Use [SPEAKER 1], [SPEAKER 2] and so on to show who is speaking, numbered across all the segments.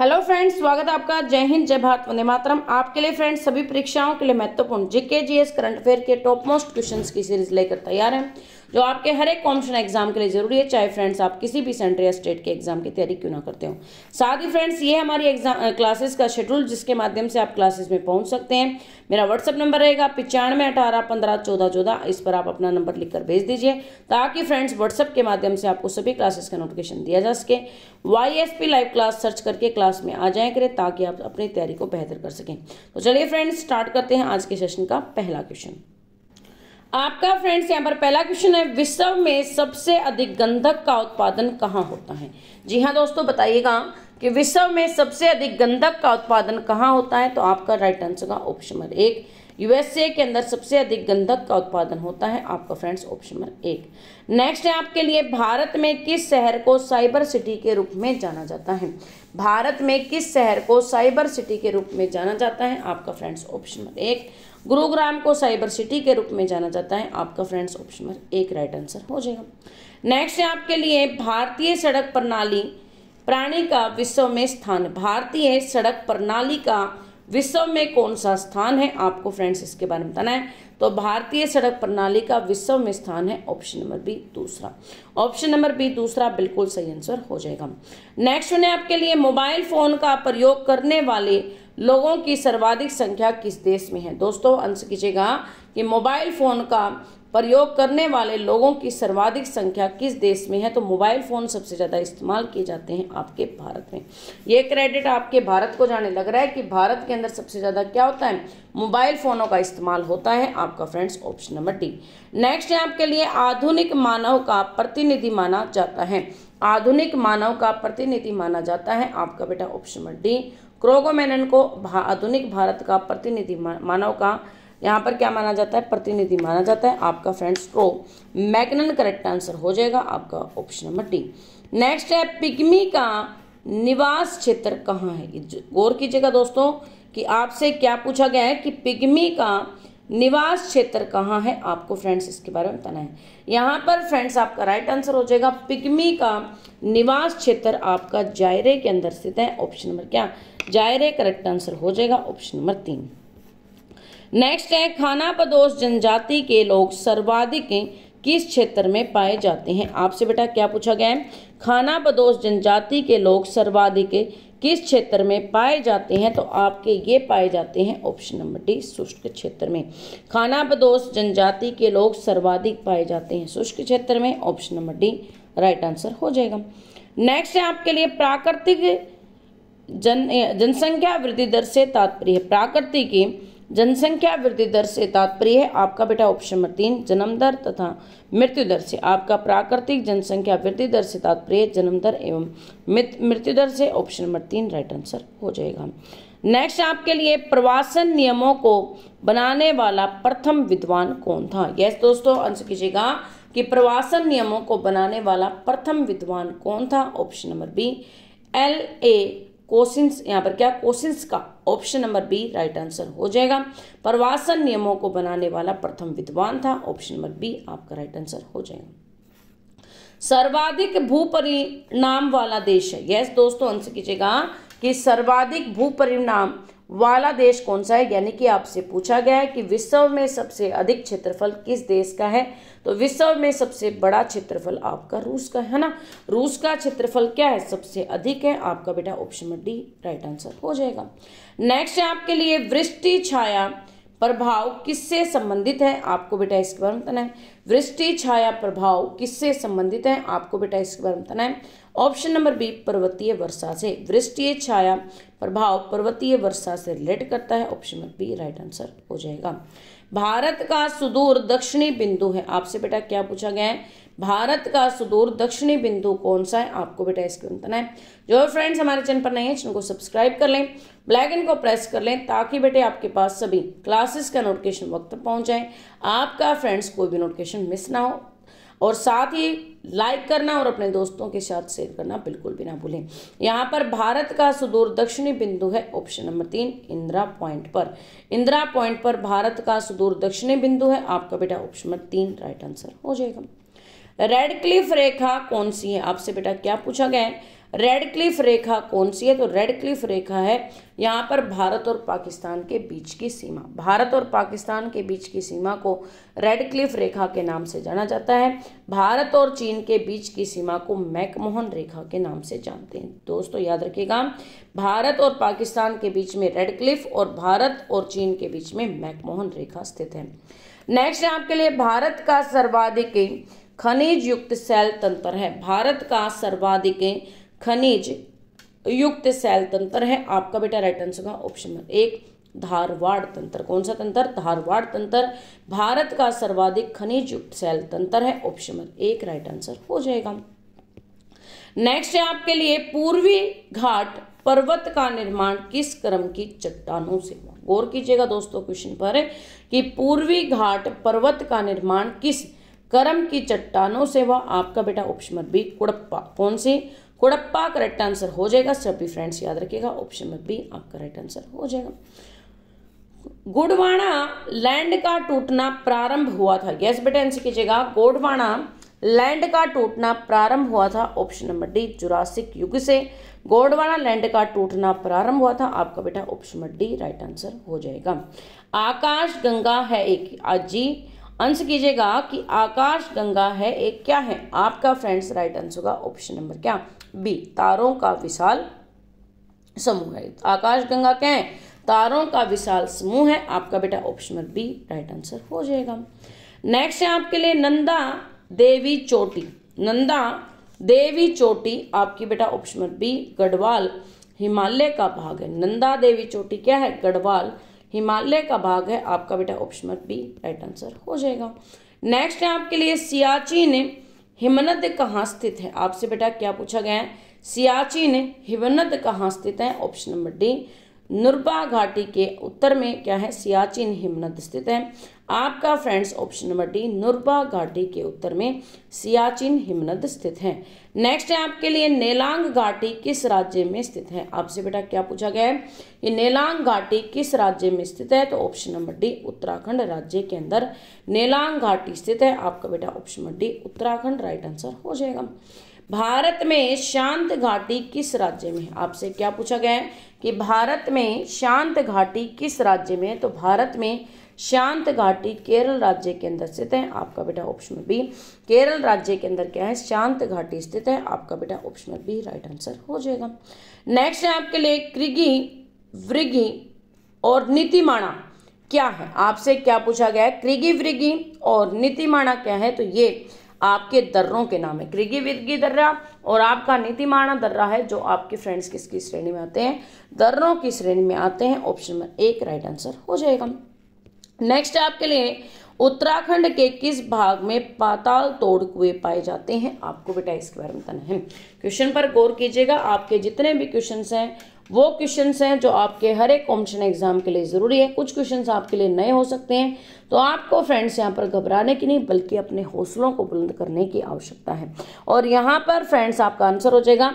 [SPEAKER 1] hello friends स्वागत है आपका जय हिंद जय भारत वंदे मातरम आपके लिए फ्रेंड्स सभी परीक्षाओं के लिए महत्वपूर्ण जीके जीएस करंट अफेयर के टॉप मोस्ट क्वेश्चंस की सीरीज लेकर तैयार हैं जो आपके हर एक कॉम्पिटिशन एग्जाम के लिए ज़रूरी है चाहे फ्रेंड्स आप किसी भी सेंटर या स्टेट के एग्जाम की तैयारी क्यों ना करते हो साथ ही फ्रेंड्स ये हमारी एग्जाम क्लासेस का शेड्यूल जिसके माध्यम से आप क्लासेस में पहुँच सकते हैं मेरा व्हाट्सअप नंबर रहेगा पिचानवे अठारह पंद्रह चौदह चौदह इस पर आप अपना नंबर लिखकर भेज दीजिए ताकि फ्रेंड्स व्हाट्सअप के माध्यम से आपको सभी क्लासेस का नोटिफिकेशन दिया जा सके Y S P live class search करके क्लास में आ जाए करें ताकि आप अपनी तैयारी को बेहतर कर सकें तो चलिए फ्रेंड्स स्टार्ट करते हैं आज के सेशन का पहला क्वेश्चन आपका फ्रेंड्स यहाँ पर पहला क्वेश्चन है विश्व में सबसे अधिक गंधक का उत्पादन कहाँ होता है जी हाँ दोस्तों बताइएगा कि विश्व में सबसे अधिक गंधक का उत्पादन कहाँ होता है तो आपका राइट आंसर का ऑप्शन नंबर एक यूएसए के अंदर सबसे अधिक गंधक का उत्पादन होता है आपका फ्रेंड्स ऑप्शन नंबर एक नेक्स्ट है आपके लिए भारत में किस शहर को साइबर सिटी के रूप में जाना जाता है भारत में किस शहर को साइबर सिटी के रूप में जाना जाता है आपका फ्रेंड्स ऑप्शन नंबर एक गुरुग्राम को साइबर सिटी के रूप में जाना जाता है आपका फ्रेंड्स ऑप्शन नंबर एक राइट आंसर हो जाएगा नेक्स्ट है आपके लिए भारतीय सड़क प्रणाली प्राणी का विश्व में स्थान भारतीय सड़क प्रणाली का विश्व में कौन सा स्थान है आपको फ्रेंड्स इसके बारे में बताना है तो भारतीय सड़क प्रणाली का विश्व में स्थान है ऑप्शन नंबर बी दूसरा ऑप्शन नंबर बी दूसरा बिल्कुल सही आंसर हो जाएगा नेक्स्ट उन्हें आपके लिए मोबाइल फोन का प्रयोग करने वाले लोगों की सर्वाधिक संख्या किस देश में है दोस्तों आंसर कीजिएगा कि मोबाइल फोन का प्रयोग करने वाले लोगों की सर्वाधिक संख्या किस देश में है तो मोबाइल फ़ोन सबसे ज़्यादा इस्तेमाल किए जाते हैं आपके भारत में ये क्रेडिट आपके भारत को जाने लग रहा है कि भारत के अंदर सबसे ज़्यादा क्या होता है मोबाइल फ़ोनों का इस्तेमाल होता है आपका friends option number D next है आपके लिए आधुनिक मानव का प्रतिनिधि माना जाता है आधुनिक मानव का प्रतिनिधि माना जाता है आपका बेटा ऑप्शन नंबर डी क्रोगोमेनन को आधुनिक भारत का प्रतिनिधि मानव का यहाँ पर क्या माना जाता है प्रतिनिधि माना जाता है आपका फ्रेंड्स स्ट्रो मैगनन करेक्ट आंसर हो जाएगा आपका ऑप्शन नंबर डी नेक्स्ट है पिग्मी का निवास क्षेत्र कहाँ है गौर कीजिएगा दोस्तों कि आपसे क्या पूछा गया है कि पिग्मी का निवास क्षेत्र कहाँ है आपको फ्रेंड्स इसके बारे में बताना है यहाँ पर फ्रेंड्स आपका राइट आंसर हो जाएगा पिग्मी का निवास क्षेत्र आपका जायरे के अंदर स्थित है ऑप्शन नंबर क्या जायरे करेक्ट आंसर हो जाएगा ऑप्शन नंबर तीन नेक्स्ट है खाना प्रदोष जनजाति के लोग सर्वाधिक किस क्षेत्र में पाए जाते हैं आपसे बेटा क्या पूछा गया है खाना बदोश जनजाति के लोग सर्वाधिक किस क्षेत्र में पाए जाते हैं तो आपके ये पाए जाते हैं ऑप्शन नंबर डी शुष्क क्षेत्र में खाना बदोश जनजाति के लोग सर्वाधिक पाए जाते हैं शुष्क क्षेत्र में option number D right answer हो जाएगा नेक्स्ट है आपके लिए प्राकृतिक जन जनसंख्या वृद्धि दर से तात्पर्य प्राकृतिक जनसंख्या वृद्धि दर से तात्पर्य है आपका बेटा ऑप्शन नंबर तीन जन्म दर तथा मृत्यु दर से आपका प्राकृतिक जनसंख्या वृद्धि दर से तात्पर्य जन्म दर एवं मृत्यु दर से ऑप्शन नंबर तीन राइट आंसर हो जाएगा नेक्स्ट आपके लिए प्रवासन नियमों को बनाने वाला प्रथम विद्वान कौन था यस दोस्तों आंसर कीजिएगा कि प्रवासन नियमों को बनाने वाला प्रथम विद्वान कौन था option number B L A questions यहाँ पर क्या क्वेश्चंस का option number B right answer हो जाएगा प्रवासन नियमों को बनाने वाला प्रथम विद्वान था ऑप्शन नंबर बी आपका राइट आंसर हो जाएगा सर्वाधिक भूपरिणाम वाला देश है यस दोस्तों आंसर कीजिएगा कि सर्वाधिक भूपरिणाम वाला देश कौन सा है यानी कि आपसे पूछा गया है कि विश्व में सबसे अधिक क्षेत्रफल किस देश का है तो विश्व में सबसे बड़ा क्षेत्रफल आपका रूस का है ना रूस का क्षेत्रफल क्या है सबसे अधिक है आपका बेटा ऑप्शन डी राइट आंसर हो जाएगा नेक्स्ट है आपके लिए वृष्टि छाया प्रभाव किससे संबंधित है आपको बेटा इसके बारे में बताना है वृष्टि छाया प्रभाव किससे संबंधित है आपको बेटा इसके बारे में बताना है ऑप्शन नंबर बी पर्वतीय वर्षा से वृष्टि छाया प्रभाव पर्वतीय वर्षा से रिलेट करता है option number B right answer हो जाएगा भारत का सुदूर दक्षिणी बिंदु है आपसे बेटा क्या पूछा गया है भारत का सुदूर दक्षिणी बिंदु कौन सा है आपको बेटा इसके बताना है जो फ्रेंड्स हमारे चैनल पर नए हैं चैनल को सब्सक्राइब कर लें ब्लैकन को प्रेस कर लें ताकि बेटे आपके पास सभी क्लासेस का नोटिफिकेशन वक्त पर पहुँच जाए आपका फ्रेंड्स कोई भी नोटिफिकेशन मिस ना हो और साथ ही लाइक करना और अपने दोस्तों के साथ शेयर करना बिल्कुल भी ना भूलें यहाँ पर भारत का सुदूर दक्षिणी बिंदु है ऑप्शन नंबर तीन इंदिरा पॉइंट पर इंदिरा पॉइंट पर भारत का सुदूर दक्षिणी बिंदु है आपका बेटा ऑप्शन नंबर तीन राइट आंसर हो जाएगा रेड क्लिफ रेखा कौन सी है आपसे बेटा क्या पूछा गया है रेड क्लिफ रेखा कौन सी है तो रेड क्लिफ रेखा है यहाँ पर भारत और पाकिस्तान के बीच की सीमा भारत और पाकिस्तान के बीच की सीमा को रेड क्लिफ रेखा के नाम से जाना जाता है भारत और चीन के बीच की सीमा को मैकमोहन रेखा के नाम से जानते हैं दोस्तों याद रखिएगा भारत और पाकिस्तान के बीच में रेड क्लिफ और भारत और चीन के बीच में मैकमोहन रेखा स्थित है नेक्स्ट आपके लिए भारत का सर्वाधिक खनिज युक्त सेल तंत्र है भारत का सर्वाधिक खनिज युक्त सेल तंत्र है आपका बेटा राइट आंसर का ऑप्शन नंबर एक धारवाड़ तंत्र कौन सा तंत्र धारवाड़ तंत्र भारत का सर्वाधिक खनिज युक्त सेल तंत्र है ऑप्शन नंबर एक राइट आंसर हो जाएगा नेक्स्ट है आपके लिए पूर्वी घाट पर्वत का निर्माण किस क्रम की चट्टानों से हुआ गौर कीजिएगा दोस्तों क्वेश्चन पर कि पूर्वी घाट पर्वत का निर्माण किस कर्म की चट्टानों से वह आपका बेटा ऑप्शन नंबर बी कुड़प्पा कौन सी कुड़प्पा करेक्ट आंसर हो जाएगा सभी फ्रेंड्स याद रखिएगा ऑप्शन नंबर बी आपका राइट आंसर हो जाएगा गुड़वाणा लैंड का टूटना प्रारंभ हुआ था यस बेटा आंसर कीजिएगा गोडवाणा लैंड का टूटना प्रारंभ हुआ था ऑप्शन नंबर डी जुरासिक युग से गोडवाना लैंड का टूटना प्रारंभ हुआ था आपका बेटा option number D right answer हो जाएगा आकाश गंगा है एक आज आंसर कीजिएगा कि आकाश गंगा है एक क्या है आपका फ्रेंड्स राइट आंसर होगा ऑप्शन नंबर क्या बी तारों का विशाल समूह है आकाश गंगा क्या है तारों का विशाल समूह है आपका बेटा option number B right answer हो जाएगा नेक्स्ट है आपके लिए नंदा देवी चोटी नंदा देवी चोटी आपकी बेटा option number B Garhwal Himalaya का भाग है नंदा देवी चोटी क्या है गढ़वाल हिमालय का भाग है आपका बेटा option number B right answer हो जाएगा नेक्स्ट है आपके लिए सियाचिन हिमनद कहाँ स्थित है आपसे बेटा क्या पूछा गया है सियाचिन हिमनद कहाँ स्थित है ऑप्शन नंबर डी नुरबा घाटी के उत्तर में क्या है सियाचिन हिमनद स्थित है आपका फ्रेंड्स ऑप्शन नंबर डी नुरबा घाटी के उत्तर में सियाचिन हिमनद स्थित है नेक्स्ट है आपके लिए नेलांग घाटी किस राज्य में स्थित है आपसे बेटा क्या पूछा गया है ये नेलांग घाटी किस राज्य में स्थित है तो ऑप्शन नंबर डी उत्तराखंड राज्य के अंदर नेलांग घाटी स्थित है आपका बेटा option number D Uttarakhand right answer हो जाएगा भारत में शांत घाटी किस राज्य में है आपसे क्या पूछा गया है कि भारत में शांत घाटी किस राज्य में है तो भारत में शांत घाटी केरल राज्य के अंदर स्थित है आपका बेटा ऑप्शन बी केरल राज्य के अंदर क्या है शांत घाटी स्थित है आपका बेटा ऑप्शन बी राइट आंसर हो जाएगा नेक्स्ट है आपके लिए क्रिगी वृगी और नीतिमाणा क्या है आपसे क्या पूछा गया है क्रिगी वृगी और नीतिमाणा क्या है तो ये आपके दर्रों के नाम है क्रिगी विरगी दर्रा और आपका नीतिमाणा दर्रा है जो आपके फ्रेंड्स किसकी श्रेणी में आते हैं दर्रों की श्रेणी में आते हैं ऑप्शन नंबर एक राइट आंसर हो जाएगा नेक्स्ट आपके लिए उत्तराखंड के किस भाग में पाताल तोड़ कुएं पाए जाते हैं आपको बेटा इसके बारे में बताना है क्वेश्चन पर गौर कीजिएगा आपके जितने भी क्वेश्चन हैं वो क्वेश्चन हैं जो आपके हर एक कॉम्पिटिशन एग्जाम के लिए ज़रूरी है कुछ क्वेश्चन आपके लिए नए हो सकते हैं तो आपको फ्रेंड्स यहाँ पर घबराने की नहीं बल्कि अपने हौसलों को बुलंद करने की आवश्यकता है और यहाँ पर फ्रेंड्स आपका आंसर हो जाएगा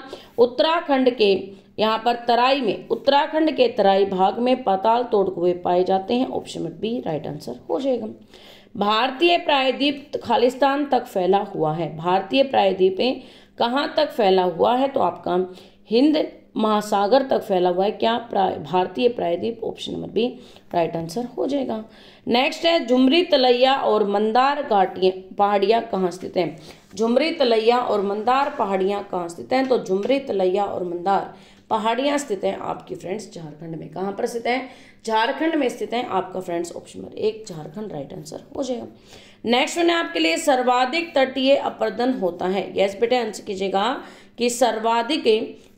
[SPEAKER 1] उत्तराखंड के यहाँ पर तराई में उत्तराखंड के तराई भाग में पाताल तोड़ हुए पाए जाते हैं option number B right answer हो जाएगा भारतीय प्रायद्वीप खालिस्तान तक फैला हुआ है भारतीय प्रायद्वीपें कहाँ तक फैला हुआ है तो आपका हिंद महासागर तक फैला हुआ है क्या भारतीय प्रायद्वीप option number B right answer हो जाएगा नेक्स्ट है झुमरी तलैया और मंदार घाटियाँ पहाड़ियाँ कहाँ स्थित हैं झुमरी तलैया और मंदार पहाड़ियाँ कहाँ स्थित हैं तो झुमरी तलैया और मंदार पहाड़ियाँ स्थित हैं आपकी फ्रेंड्स झारखंड में कहाँ पर स्थित हैं झारखंड में स्थित हैं आपका फ्रेंड्स ऑप्शन नंबर एक झारखंड राइट आंसर हो जाएगा नेक्स्ट में आपके लिए सर्वाधिक तटीय अपर्दन होता है यस बेटे आंसर कीजिएगा कि सर्वाधिक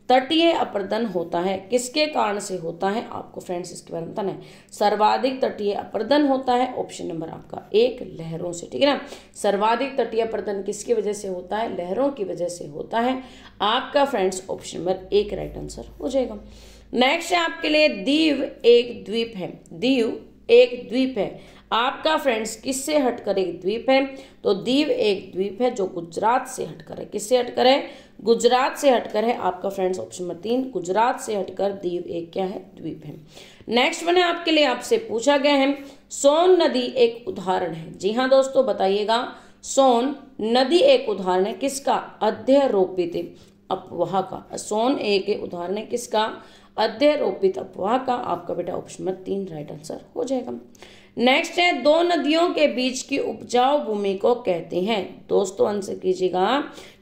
[SPEAKER 1] तटीय अपरदन होता है किसके कारण से होता है आपको फ्रेंड्स इसके बारे में बताना है सर्वाधिक तटीय अपरदन होता है ऑप्शन नंबर आपका एक लहरों से ठीक है ना सर्वाधिक तटीय अपरदन किसकी वजह से होता है लहरों की वजह से होता है आपका फ्रेंड्स ऑप्शन नंबर एक राइट आंसर हो जाएगा नेक्स्ट है आपके लिए दीव एक द्वीप है दीव एक द्वीप है आपका फ्रेंड्स किससे हटकर एक द्वीप है तो दीव एक द्वीप है जो गुजरात से हटकर है किससे हटकर है गुजरात से हटकर है आपका फ्रेंड्स ऑप्शन नंबर तीन गुजरात से हटकर दीव एक क्या है द्वीप है नेक्स्ट वन है आपके लिए आपसे पूछा गया है सोन नदी एक उदाहरण है जी हाँ दोस्तों बताइएगा सोन नदी एक उदाहरण है किसका अध्यरोपित अपवाह का सोन एक उदाहरण है किसका अध्यरोपित अपवाह का आपका बेटा ऑप्शन नंबर तीन राइट आंसर हो जाएगा नेक्स्ट है दो नदियों के बीच की उपजाऊ भूमि को कहते हैं दोस्तों आंसर कीजिएगा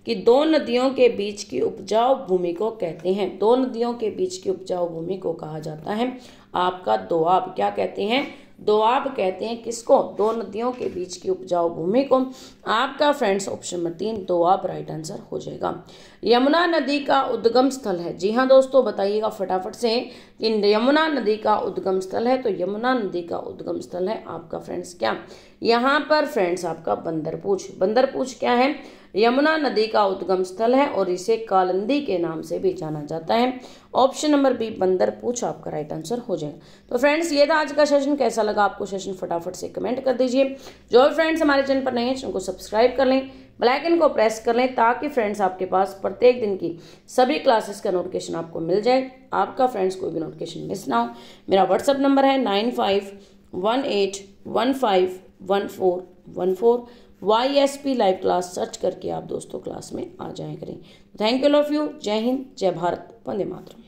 [SPEAKER 1] कि दो नदियों के बीच की उपजाऊ भूमि को कहते हैं दो नदियों के बीच की उपजाऊ भूमि को कहा जाता है आपका दोआब क्या कहते हैं दोआब कहते हैं किसको दो नदियों के बीच की उपजाऊ भूमि को आपका फ्रेंड्स ऑप्शन नंबर तीन दोआब राइट आंसर हो जाएगा यमुना नदी का उद्गम स्थल है जी हाँ दोस्तों बताइएगा फटाफट से कि यमुना नदी का उद्गम स्थल है तो यमुना नदी का उद्गम स्थल है आपका फ्रेंड्स क्या यहाँ पर फ्रेंड्स आपका बंदरपूछ बंदरपूछ क्या है यमुना नदी का उद्गम स्थल है और इसे कालंदी के नाम से भी जाना जाता है ऑप्शन नंबर बी बंदर पूछ आपका राइट आंसर हो जाएगा तो फ्रेंड्स ये था आज का सेशन कैसा लगा आपको सेशन फटाफट से कमेंट कर दीजिए जो भी फ्रेंड्स हमारे चैनल पर नए हैं उनको सब्सक्राइब कर लें बेल को प्रेस कर लें ताकि फ्रेंड्स आपके पास प्रत्येक दिन की सभी क्लासेस का नोटिफिकेशन आपको मिल जाए आपका फ्रेंड्स कोई भी नोटिफिकेशन मिस ना हो मेरा व्हाट्सअप नंबर है nine five one eight one five one four one four Y S P live class search करके आप दोस्तों क्लास में आ जाए करें थैंक यू लव यू जय हिंद जय भारत वंदे मातरम